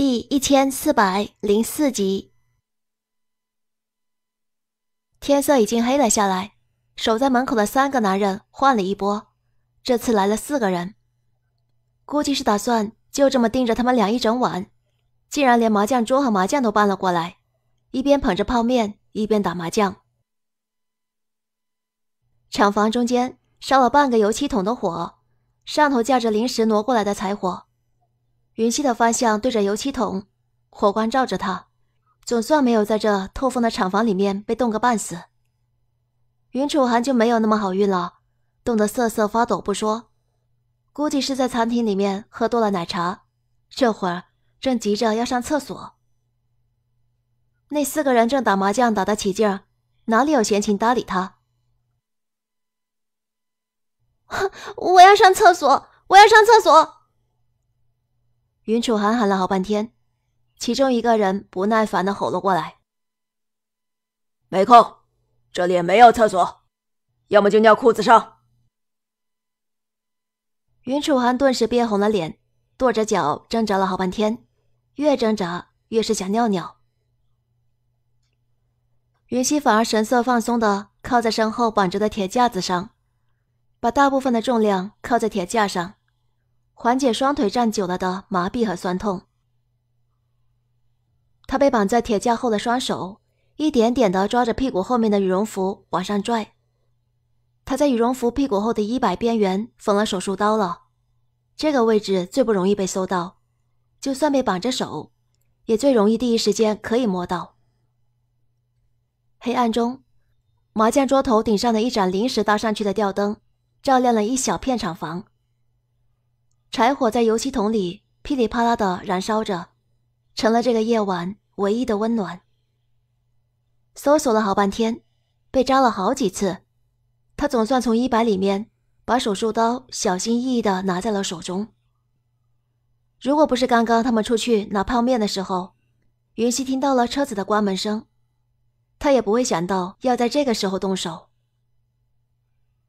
第一千四百零四集，天色已经黑了下来，守在门口的三个男人换了一波，这次来了四个人，估计是打算就这么盯着他们俩一整晚。竟然连麻将桌和麻将都搬了过来，一边捧着泡面，一边打麻将。厂房中间烧了半个油漆桶的火，上头架着临时挪过来的柴火。云溪的方向对着油漆桶，火光照着他，总算没有在这透风的厂房里面被冻个半死。云楚寒就没有那么好运了，冻得瑟瑟发抖不说，估计是在餐厅里面喝多了奶茶，这会儿正急着要上厕所。那四个人正打麻将打得起劲儿，哪里有闲情搭理他？哼！我要上厕所！我要上厕所！云楚寒喊了好半天，其中一个人不耐烦的吼了过来：“没空，这里没有厕所，要么就尿裤子上。”云楚寒顿时憋红了脸，跺着脚挣扎了好半天，越挣扎越是想尿尿。云溪反而神色放松的靠在身后绑着的铁架子上，把大部分的重量靠在铁架上。缓解双腿站久了的麻痹和酸痛。他被绑在铁架后的双手，一点点的抓着屁股后面的羽绒服往上拽。他在羽绒服屁股后的衣摆边缘缝了手术刀了，这个位置最不容易被搜到，就算被绑着手，也最容易第一时间可以摸到。黑暗中，麻将桌头顶上的一盏临时搭上去的吊灯，照亮了一小片厂房。柴火在油漆桶里噼里啪啦的燃烧着，成了这个夜晚唯一的温暖。搜索了好半天，被扎了好几次，他总算从衣摆里面把手术刀小心翼翼的拿在了手中。如果不是刚刚他们出去拿泡面的时候，云溪听到了车子的关门声，他也不会想到要在这个时候动手。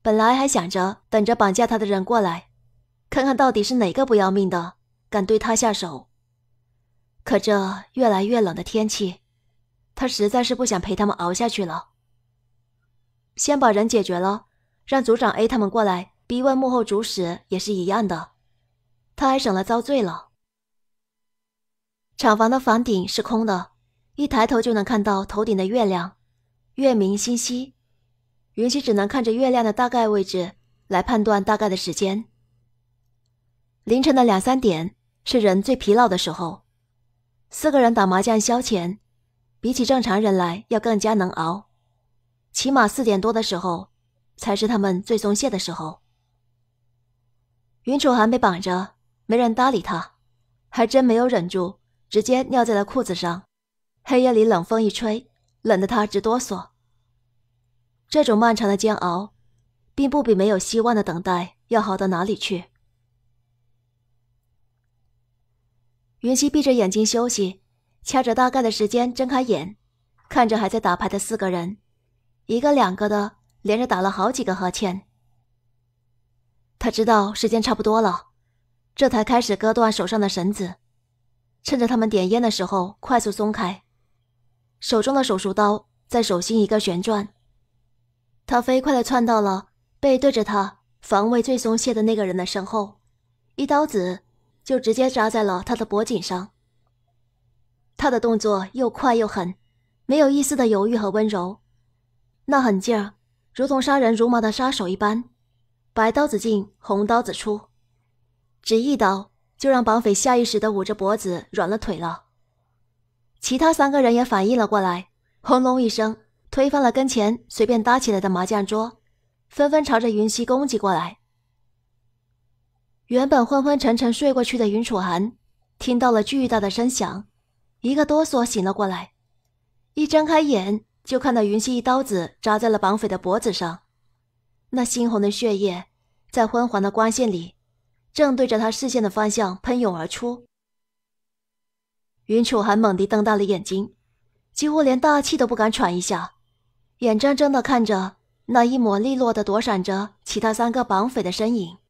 本来还想着等着绑架他的人过来。看看到底是哪个不要命的敢对他下手？可这越来越冷的天气，他实在是不想陪他们熬下去了。先把人解决了，让组长 A 他们过来逼问幕后主使也是一样的，他还省了遭罪了。厂房的房顶是空的，一抬头就能看到头顶的月亮，月明星稀，云溪只能看着月亮的大概位置来判断大概的时间。凌晨的两三点是人最疲劳的时候，四个人打麻将消遣，比起正常人来要更加能熬。起码四点多的时候才是他们最松懈的时候。云楚寒被绑着，没人搭理他，还真没有忍住，直接尿在了裤子上。黑夜里冷风一吹，冷得他直哆嗦。这种漫长的煎熬，并不比没有希望的等待要好到哪里去。云溪闭着眼睛休息，掐着大概的时间睁开眼，看着还在打牌的四个人，一个两个的连着打了好几个呵欠。他知道时间差不多了，这才开始割断手上的绳子，趁着他们点烟的时候快速松开手中的手术刀，在手心一个旋转，他飞快的窜到了背对着他、防卫最松懈的那个人的身后，一刀子。就直接扎在了他的脖颈上。他的动作又快又狠，没有一丝的犹豫和温柔，那狠劲儿如同杀人如麻的杀手一般，白刀子进红刀子出，只一刀就让绑匪下意识的捂着脖子软了腿了。其他三个人也反应了过来，轰隆一声推翻了跟前随便搭起来的麻将桌，纷纷朝着云溪攻击过来。原本昏昏沉沉睡过去的云楚寒，听到了巨大的声响，一个哆嗦醒了过来。一睁开眼，就看到云溪一刀子扎在了绑匪的脖子上，那猩红的血液在昏黄的光线里，正对着他视线的方向喷涌而出。云楚寒猛地瞪大了眼睛，几乎连大气都不敢喘一下，眼睁睁地看着那一抹利落的躲闪着其他三个绑匪的身影。